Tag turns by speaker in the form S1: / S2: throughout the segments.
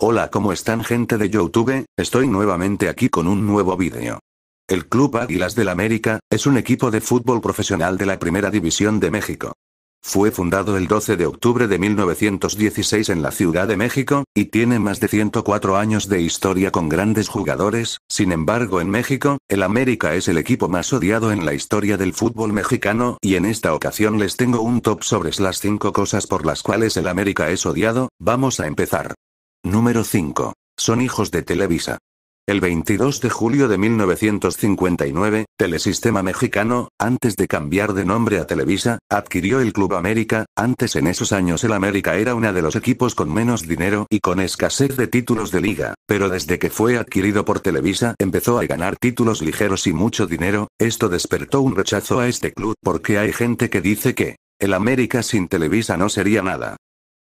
S1: Hola ¿cómo están gente de Youtube? Estoy nuevamente aquí con un nuevo vídeo. El Club Águilas del América, es un equipo de fútbol profesional de la Primera División de México. Fue fundado el 12 de octubre de 1916 en la Ciudad de México, y tiene más de 104 años de historia con grandes jugadores, sin embargo en México, el América es el equipo más odiado en la historia del fútbol mexicano, y en esta ocasión les tengo un top sobre las 5 cosas por las cuales el América es odiado, vamos a empezar. Número 5. Son hijos de Televisa. El 22 de julio de 1959, Telesistema Mexicano, antes de cambiar de nombre a Televisa, adquirió el Club América, antes en esos años el América era uno de los equipos con menos dinero y con escasez de títulos de liga, pero desde que fue adquirido por Televisa empezó a ganar títulos ligeros y mucho dinero, esto despertó un rechazo a este club porque hay gente que dice que, el América sin Televisa no sería nada.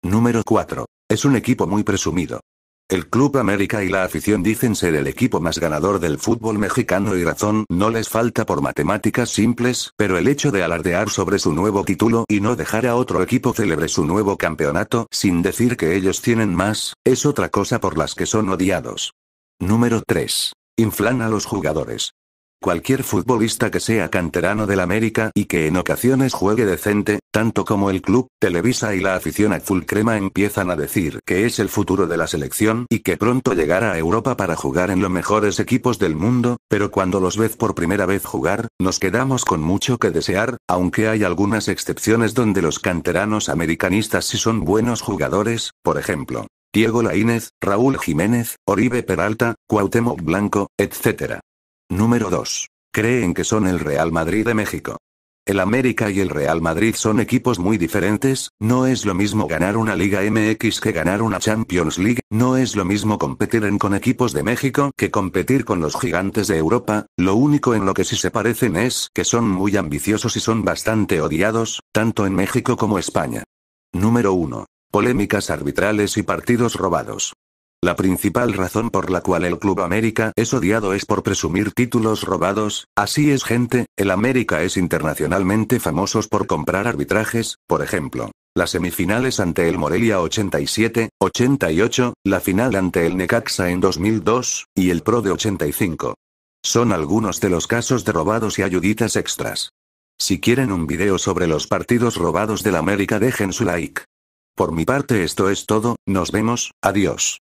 S1: Número 4. Es un equipo muy presumido. El Club América y la afición dicen ser el equipo más ganador del fútbol mexicano y razón no les falta por matemáticas simples, pero el hecho de alardear sobre su nuevo título y no dejar a otro equipo celebre su nuevo campeonato sin decir que ellos tienen más, es otra cosa por las que son odiados. Número 3. Inflan a los jugadores. Cualquier futbolista que sea canterano del América y que en ocasiones juegue decente, tanto como el club, Televisa y la afición a full crema empiezan a decir que es el futuro de la selección y que pronto llegará a Europa para jugar en los mejores equipos del mundo, pero cuando los ves por primera vez jugar, nos quedamos con mucho que desear, aunque hay algunas excepciones donde los canteranos americanistas sí son buenos jugadores, por ejemplo. Diego Laínez, Raúl Jiménez, Oribe Peralta, Cuauhtémoc Blanco, etc. Número 2. Creen que son el Real Madrid de México. El América y el Real Madrid son equipos muy diferentes, no es lo mismo ganar una Liga MX que ganar una Champions League, no es lo mismo competir con equipos de México que competir con los gigantes de Europa, lo único en lo que sí se parecen es que son muy ambiciosos y son bastante odiados, tanto en México como España. Número 1. Polémicas arbitrales y partidos robados. La principal razón por la cual el Club América es odiado es por presumir títulos robados, así es gente, el América es internacionalmente famosos por comprar arbitrajes, por ejemplo. Las semifinales ante el Morelia 87, 88, la final ante el Necaxa en 2002, y el Pro de 85. Son algunos de los casos de robados y ayuditas extras. Si quieren un video sobre los partidos robados del América dejen su like. Por mi parte esto es todo, nos vemos, adiós.